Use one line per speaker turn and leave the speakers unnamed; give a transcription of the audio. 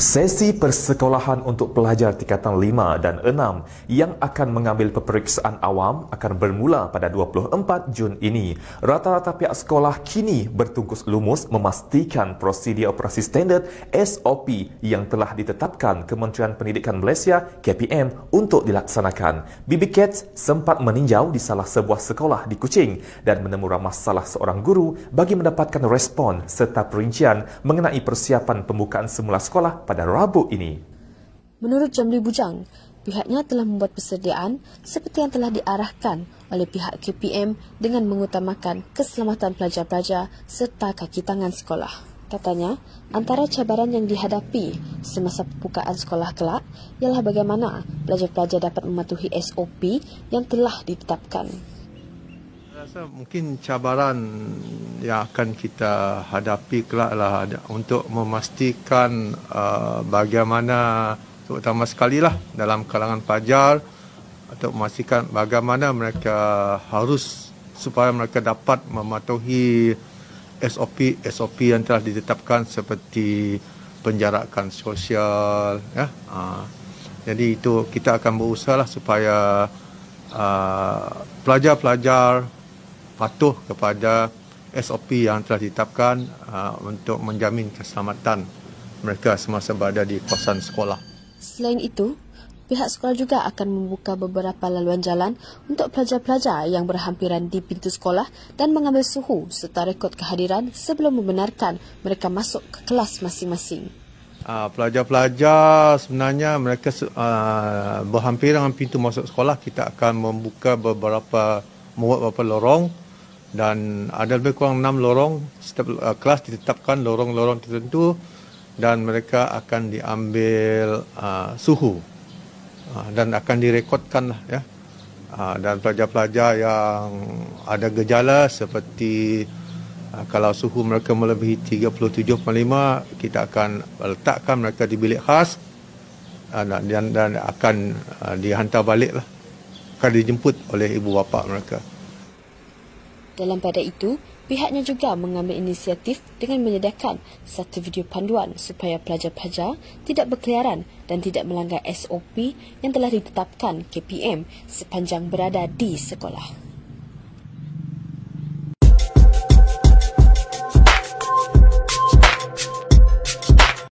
Sesi persekolahan untuk pelajar tingkatan 5 dan 6 yang akan mengambil peperiksaan awam akan bermula pada 24 Jun ini. Rata-rata pihak sekolah kini bertungkus lumus memastikan prosedur operasi standard SOP yang telah ditetapkan Kementerian Pendidikan Malaysia KPM untuk dilaksanakan. Bibi Cats sempat meninjau di salah sebuah sekolah di Kuching dan menemurah masalah seorang guru bagi mendapatkan respon serta perincian mengenai persiapan pembukaan semula sekolah pada Rabu ini.
Menurut Jamli Bujang, pihaknya telah membuat persediaan seperti yang telah diarahkan oleh pihak KPM dengan mengutamakan keselamatan pelajar-pelajar serta kaki tangan sekolah. Katanya, antara cabaran yang dihadapi semasa pembukaan sekolah kelak ialah bagaimana pelajar-pelajar dapat mematuhi SOP yang telah ditetapkan
rasa mungkin cabaran yang akan kita hadapi kelak lah untuk memastikan uh, bagaimana terutama sekali lah dalam kalangan pajar untuk memastikan bagaimana mereka harus supaya mereka dapat mematuhi SOP SOP yang telah ditetapkan seperti penjarakan sosial ya uh, jadi itu kita akan berusaha lah supaya uh, pelajar-pelajar patuh kepada SOP yang telah ditetapkan uh, untuk menjamin keselamatan mereka semasa berada di kawasan sekolah.
Selain itu, pihak sekolah juga akan membuka beberapa laluan jalan untuk pelajar-pelajar yang berhampiran di pintu sekolah dan mengambil suhu serta rekod kehadiran sebelum membenarkan mereka masuk ke kelas masing-masing.
Uh, pelajar-pelajar sebenarnya mereka uh, berhampiran dengan pintu masuk sekolah, kita akan membuka beberapa membuat beberapa lorong dan ada lebih kurang 6 lorong setiap uh, kelas ditetapkan lorong-lorong tertentu dan mereka akan diambil uh, suhu uh, dan akan direkodkan lah ya uh, dan pelajar-pelajar yang ada gejala seperti uh, kalau suhu mereka melebihi 37.5 kita akan letakkan mereka di bilik khas uh, dan dan akan uh, dihantar balik lah akan dijemput oleh ibu bapa mereka
dalam pada itu, pihaknya juga mengambil inisiatif dengan menyediakan satu video panduan supaya pelajar-pelajar tidak berkeliaran dan tidak melanggar SOP yang telah ditetapkan KPM sepanjang berada di sekolah.